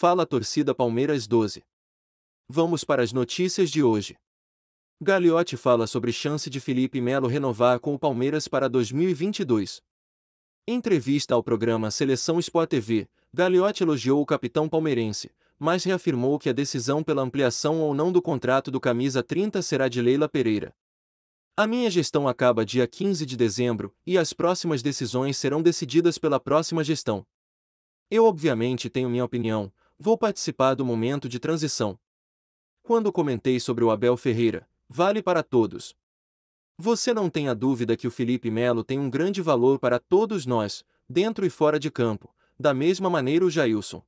Fala torcida Palmeiras 12. Vamos para as notícias de hoje. Gagliotti fala sobre chance de Felipe Melo renovar com o Palmeiras para 2022. Em entrevista ao programa Seleção Sport TV, Gagliotti elogiou o capitão palmeirense, mas reafirmou que a decisão pela ampliação ou não do contrato do camisa 30 será de Leila Pereira. A minha gestão acaba dia 15 de dezembro e as próximas decisões serão decididas pela próxima gestão. Eu obviamente tenho minha opinião, vou participar do momento de transição. Quando comentei sobre o Abel Ferreira, vale para todos. Você não tem a dúvida que o Felipe Melo tem um grande valor para todos nós, dentro e fora de campo, da mesma maneira o Jailson.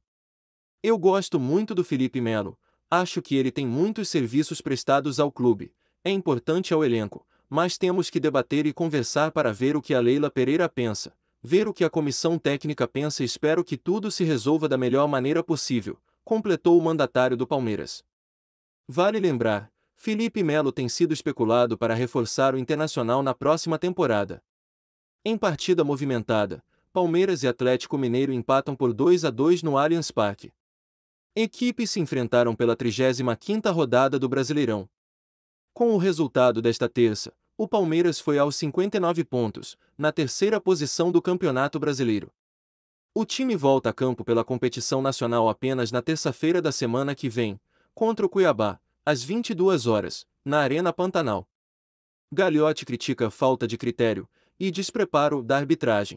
Eu gosto muito do Felipe Melo, acho que ele tem muitos serviços prestados ao clube, é importante ao elenco, mas temos que debater e conversar para ver o que a Leila Pereira pensa ver o que a comissão técnica pensa e espero que tudo se resolva da melhor maneira possível, completou o mandatário do Palmeiras. Vale lembrar, Felipe Melo tem sido especulado para reforçar o Internacional na próxima temporada. Em partida movimentada, Palmeiras e Atlético Mineiro empatam por 2 a 2 no Allianz Parque. Equipes se enfrentaram pela 35ª rodada do Brasileirão. Com o resultado desta terça, o Palmeiras foi aos 59 pontos, na terceira posição do Campeonato Brasileiro. O time volta a campo pela competição nacional apenas na terça-feira da semana que vem, contra o Cuiabá, às 22 horas, na Arena Pantanal. Gagliotti critica falta de critério e despreparo da arbitragem.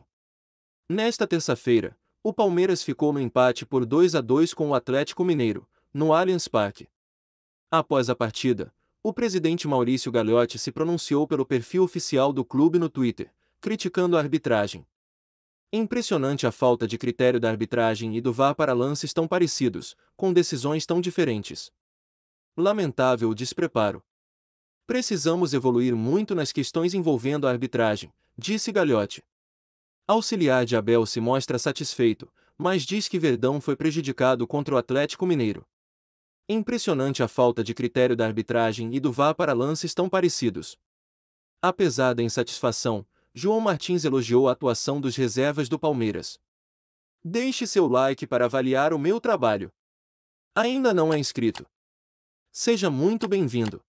Nesta terça-feira, o Palmeiras ficou no empate por 2 a 2 com o Atlético Mineiro, no Allianz Parque. Após a partida, o presidente Maurício Gagliotti se pronunciou pelo perfil oficial do clube no Twitter, criticando a arbitragem. Impressionante a falta de critério da arbitragem e do VAR para lances tão parecidos, com decisões tão diferentes. Lamentável o despreparo. Precisamos evoluir muito nas questões envolvendo a arbitragem, disse Gagliotti. Auxiliar de Abel se mostra satisfeito, mas diz que Verdão foi prejudicado contra o Atlético Mineiro. Impressionante a falta de critério da arbitragem e do vá para lances tão parecidos. Apesar da insatisfação, João Martins elogiou a atuação dos reservas do Palmeiras. Deixe seu like para avaliar o meu trabalho. Ainda não é inscrito? Seja muito bem-vindo.